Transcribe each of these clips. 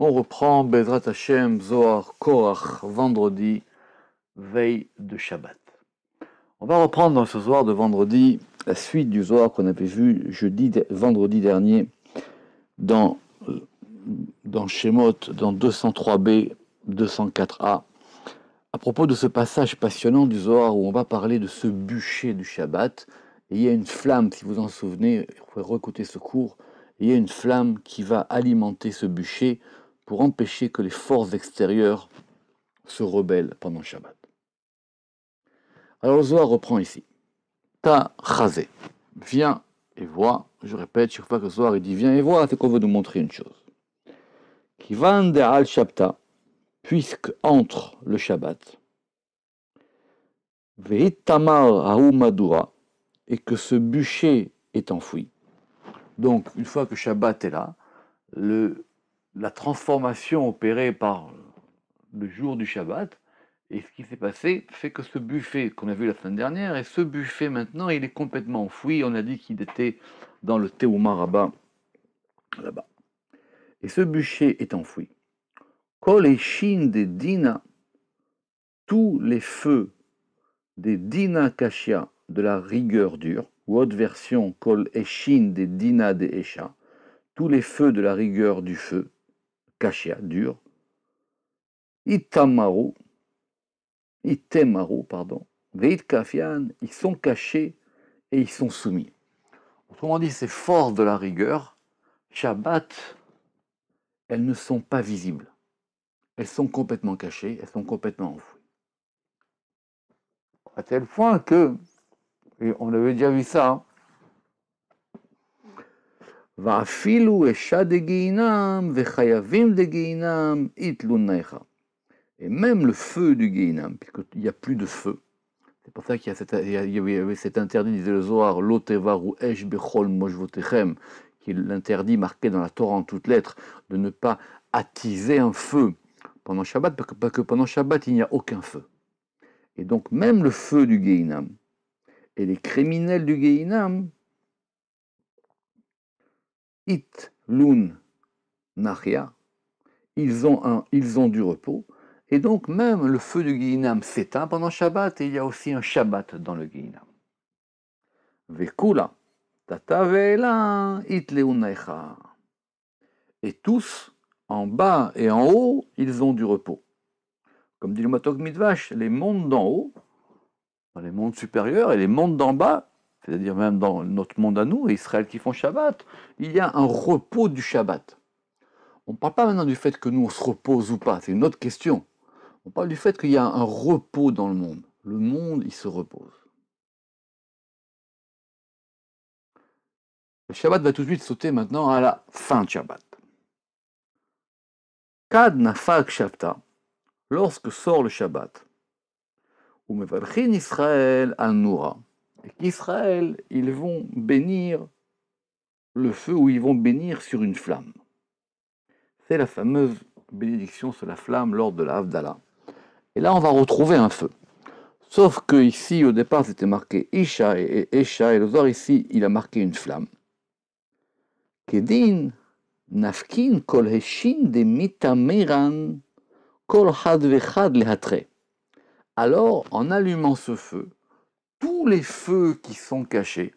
On reprend Bezrat Hashem, Zohar, Korach, vendredi, veille de Shabbat. On va reprendre dans ce soir de vendredi la suite du Zohar qu'on avait vu jeudi, vendredi dernier dans, dans Shemot, dans 203b, 204a, à propos de ce passage passionnant du Zohar où on va parler de ce bûcher du Shabbat. il y a une flamme, si vous en souvenez, vous pouvez recouter ce cours, il y a une flamme qui va alimenter ce bûcher pour empêcher que les forces extérieures se rebellent pendant Shabbat. Alors le reprend ici. Ta chazé, viens et vois. Je répète chaque fois que le Zohar dit viens et vois, c'est qu'on veut nous montrer une chose. Qui al Shabta, puisque entre le Shabbat. Veitamar Aumadura, et que ce bûcher est enfoui. Donc, une fois que Shabbat est là, le la transformation opérée par le jour du Shabbat et ce qui s'est passé fait que ce buffet qu'on a vu la semaine dernière, et ce buffet maintenant, il est complètement enfoui. On a dit qu'il était dans le Théouma là-bas. Et ce bûcher est enfoui. Kol et des Dina, tous les feux des Dina Kashia, de la rigueur dure, ou autre version, Kol Eshin des Dina des Esha, tous les feux de la rigueur du feu, caché dur. « Itamaru, Itemaru, pardon, Veit Kafian, ils sont cachés et ils sont soumis. Autrement dit, c'est forces de la rigueur, Shabbat, elles ne sont pas visibles. Elles sont complètement cachées, elles sont complètement enfouies. À tel point que, on avait déjà vu ça, hein, et même le feu du Geinam, puisqu'il n'y a plus de feu. C'est pour ça qu'il y, avait cet interdit, disait le Zohar, Lotevaru Esh Bechol qui est l'interdit marqué dans la Torah en toutes lettres, de ne pas attiser un feu pendant Shabbat, parce que pendant Shabbat, il n'y a aucun feu. Et donc, même le feu du Geinam, et les criminels du Geinam, It lun nachia, ils ont, un, ils ont du repos. Et donc même le feu du Guinam s'éteint pendant Shabbat et il y a aussi un Shabbat dans le Guinam. Vekula, tata it Et tous, en bas et en haut, ils ont du repos. Comme dit le Matok Midvash, les mondes d'en haut, les mondes supérieurs et les mondes d'en bas, c'est-à-dire même dans notre monde à nous, Israël qui font Shabbat, il y a un repos du Shabbat. On ne parle pas maintenant du fait que nous on se repose ou pas, c'est une autre question. On parle du fait qu'il y a un repos dans le monde. Le monde, il se repose. Le Shabbat va tout de suite sauter maintenant à la fin du Shabbat. Kad nafak Shabbat, lorsque sort le Shabbat, ou Israël al qu'Israël, ils vont bénir le feu ou ils vont bénir sur une flamme. C'est la fameuse bénédiction sur la flamme lors de la Et là, on va retrouver un feu. Sauf que ici, au départ, c'était marqué Isha et Esha, et le Zor ici, il a marqué une flamme. Kedin, nafkin kol de kol Alors, en allumant ce feu, tous les feux qui sont cachés,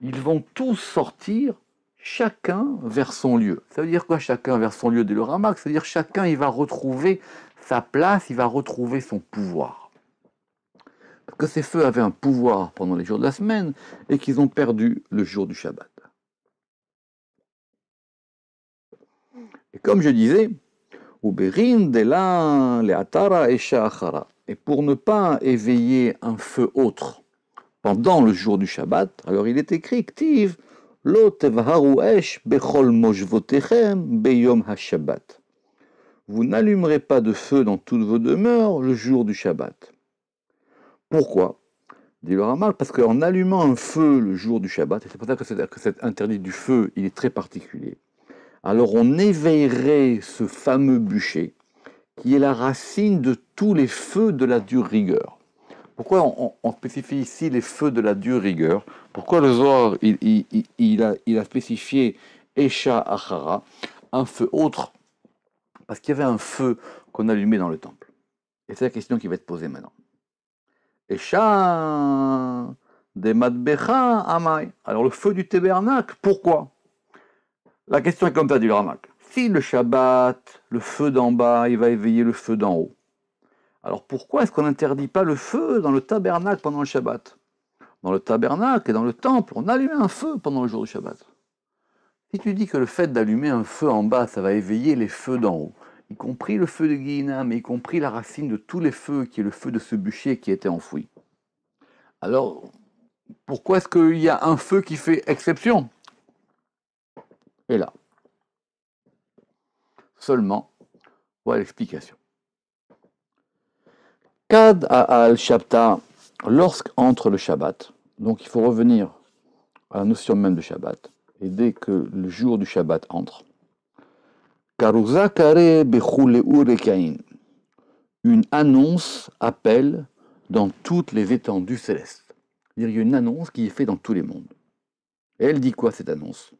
ils vont tous sortir, chacun vers son lieu. Ça veut dire quoi chacun vers son lieu de le Ramak cest à dire chacun il va retrouver sa place, il va retrouver son pouvoir. Parce que ces feux avaient un pouvoir pendant les jours de la semaine et qu'ils ont perdu le jour du Shabbat. Et comme je disais, Uberin de la le et shahara. Et pour ne pas éveiller un feu autre pendant le jour du Shabbat, alors il est écrit Ktiv, Lo esh bechol beyom ha Vous n'allumerez pas de feu dans toutes vos demeures le jour du Shabbat. Pourquoi Dit le Ramal, parce qu'en allumant un feu le jour du Shabbat, et c'est pour ça que, cet interdit du feu, il est très particulier, alors on éveillerait ce fameux bûcher qui est la racine de tous les feux de la dure rigueur. Pourquoi on, spécifie ici les feux de la dure rigueur Pourquoi le Zohar, il, a, spécifié Esha Achara, un feu autre Parce qu'il y avait un feu qu'on allumait dans le temple. Et c'est la question qui va être posée maintenant. Esha des Matbecha Amai. Alors le feu du tabernacle, pourquoi La question est comme ça du Ramak si le Shabbat, le feu d'en bas, il va éveiller le feu d'en haut. Alors pourquoi est-ce qu'on n'interdit pas le feu dans le tabernacle pendant le Shabbat Dans le tabernacle et dans le temple, on allumait un feu pendant le jour du Shabbat. Si tu dis que le fait d'allumer un feu en bas, ça va éveiller les feux d'en haut, y compris le feu de Guinam, mais y compris la racine de tous les feux, qui est le feu de ce bûcher qui était enfoui. Alors, pourquoi est-ce qu'il y a un feu qui fait exception Et là, seulement voilà l'explication. Kad al-Shabta, lorsqu'entre le Shabbat, donc il faut revenir à la notion même de Shabbat, et dès que le jour du Shabbat entre, Karuzakare une annonce appelle dans toutes les étendues célestes. Il y a une annonce qui est faite dans tous les mondes. Et elle dit quoi cette annonce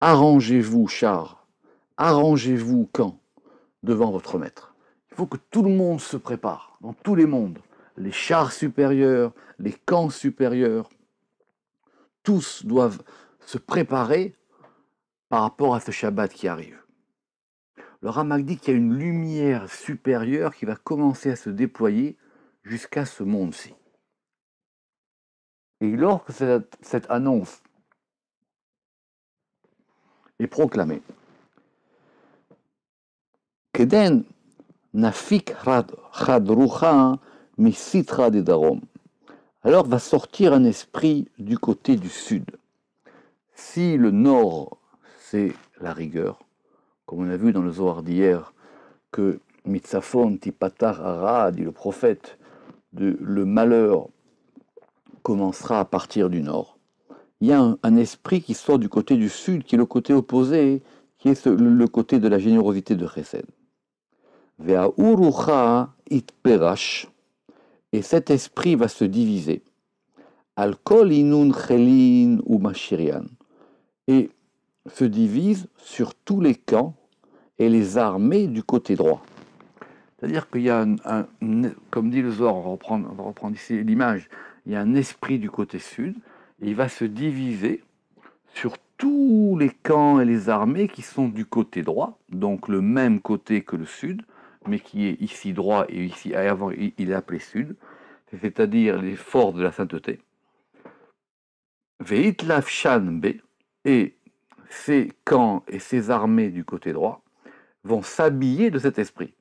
Arrangez-vous, char, arrangez-vous camp Devant votre maître. Il faut que tout le monde se prépare, dans tous les mondes. Les chars supérieurs, les camps supérieurs, tous doivent se préparer par rapport à ce Shabbat qui arrive le Ramak dit qu'il y a une lumière supérieure qui va commencer à se déployer jusqu'à ce monde-ci. Et lorsque cette, cette annonce est proclamée, Keden Nafik mais Misitra de Darom. Alors va sortir un esprit du côté du sud. Si le nord, c'est la rigueur, comme on a vu dans le Zohar d'hier, que Mitzafon Tipatar Ara, dit le prophète, le malheur commencera à partir du nord. Il y a un, esprit qui sort du côté du sud, qui est le côté opposé, qui est le côté de la générosité de Chesed. Et cet esprit va se diviser. inun chelin ou Et se divise sur tous les camps et les armées du côté droit. C'est-à-dire qu'il y a, un, comme dit le Zor, on va reprendre, ici l'image, il y a un esprit du côté sud, et il va se diviser sur tous les camps et les armées qui sont du côté droit, donc le même côté que le sud, mais qui est ici droit et ici avant il est appelé sud, c'est-à-dire les forts de la sainteté. et ces camps et ses armées du côté droit vont s'habiller de cet esprit.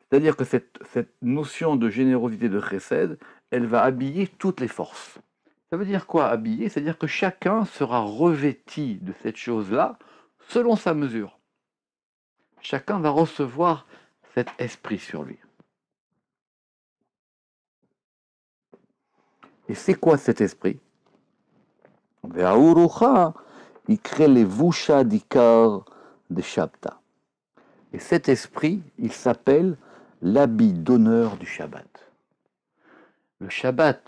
C'est-à-dire que cette, cette, notion de générosité de Chesed, elle va habiller toutes les forces. Ça veut dire quoi habiller C'est-à-dire que chacun sera revêti de cette chose-là selon sa mesure. Chacun va recevoir cet esprit sur lui. Et c'est quoi cet esprit il crée les Vusha des de Shabbat. Et cet esprit, il s'appelle l'habit d'honneur du Shabbat. Le Shabbat,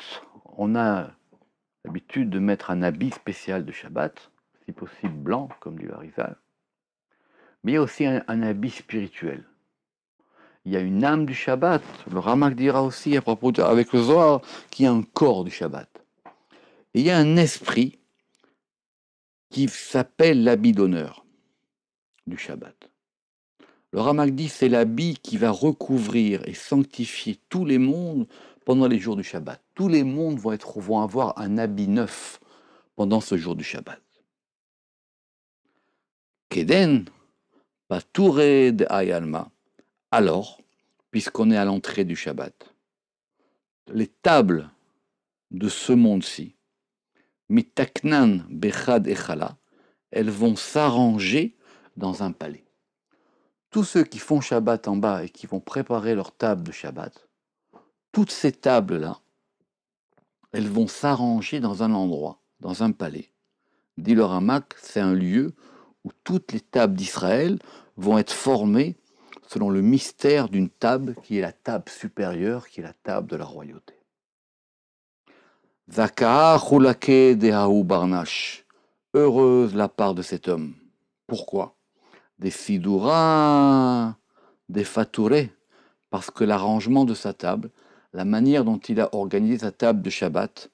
on a l'habitude de mettre un habit spécial de Shabbat, si possible blanc, comme du Harizal, mais il y a aussi un, habit spirituel. Il y a une âme du Shabbat, le Ramak dira aussi à propos avec le Zohar, qui a un corps du Shabbat. Et il y a un esprit qui s'appelle l'habit d'honneur du Shabbat. Le Ramak dit c'est l'habit qui va recouvrir et sanctifier tous les mondes pendant les jours du Shabbat. Tous les mondes vont, être, vont avoir un habit neuf pendant ce jour du Shabbat. Keden, de Ayalma. Alors, puisqu'on est à l'entrée du Shabbat, les tables de ce monde-ci Taknan, Bechad Echala, elles vont s'arranger dans un palais. Tous ceux qui font Shabbat en bas et qui vont préparer leur table de Shabbat, toutes ces tables-là, elles vont s'arranger dans un endroit, dans un palais. Ramak, c'est un lieu où toutes les tables d'Israël vont être formées selon le mystère d'une table qui est la table supérieure, qui est la table de la royauté barnash. Heureuse la part de cet homme. Pourquoi Des sidoura, des Fatouré, parce que l'arrangement de sa table, la manière dont il a organisé sa table de Shabbat,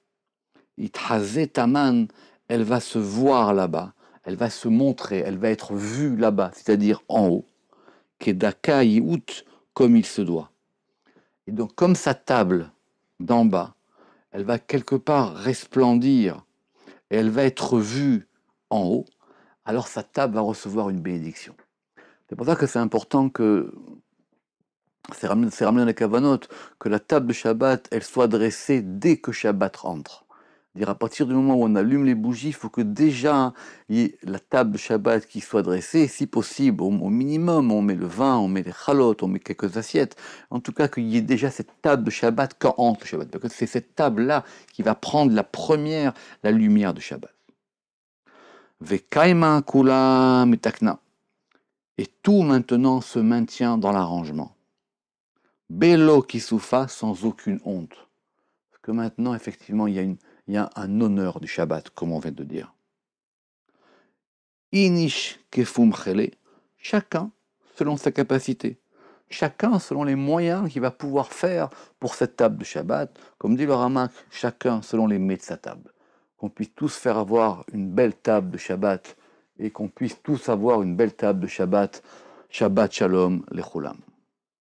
Taman, elle va se voir là-bas, elle va se montrer, elle va être vue là-bas, c'est-à-dire en haut, Kedaka out comme il se doit. Et donc, comme sa table d'en bas, elle va quelque part resplendir et elle va être vue en haut, alors sa table va recevoir une bénédiction. C'est pour ça que c'est important que, c'est ramené, dans les cavanotes, que la table de Shabbat, elle soit dressée dès que Shabbat rentre à partir du moment où on allume les bougies, il faut que déjà il y ait la table de Shabbat qui soit dressée, si possible, au, minimum, on met le vin, on met les chalotes, on met quelques assiettes. En tout cas, qu'il y ait déjà cette table de Shabbat quand entre le Shabbat, parce que c'est cette table-là qui va prendre la première, la lumière de Shabbat. kula Et tout maintenant se maintient dans l'arrangement. Bello qui sans aucune honte. Parce que maintenant, effectivement, il y a une il y a un honneur du Shabbat, comme on vient de dire. Inish kefum chacun selon sa capacité, chacun selon les moyens qu'il va pouvoir faire pour cette table de Shabbat, comme dit le Ramak, chacun selon les mets de sa table. Qu'on puisse tous faire avoir une belle table de Shabbat et qu'on puisse tous avoir une belle table de Shabbat. Shabbat Shalom, les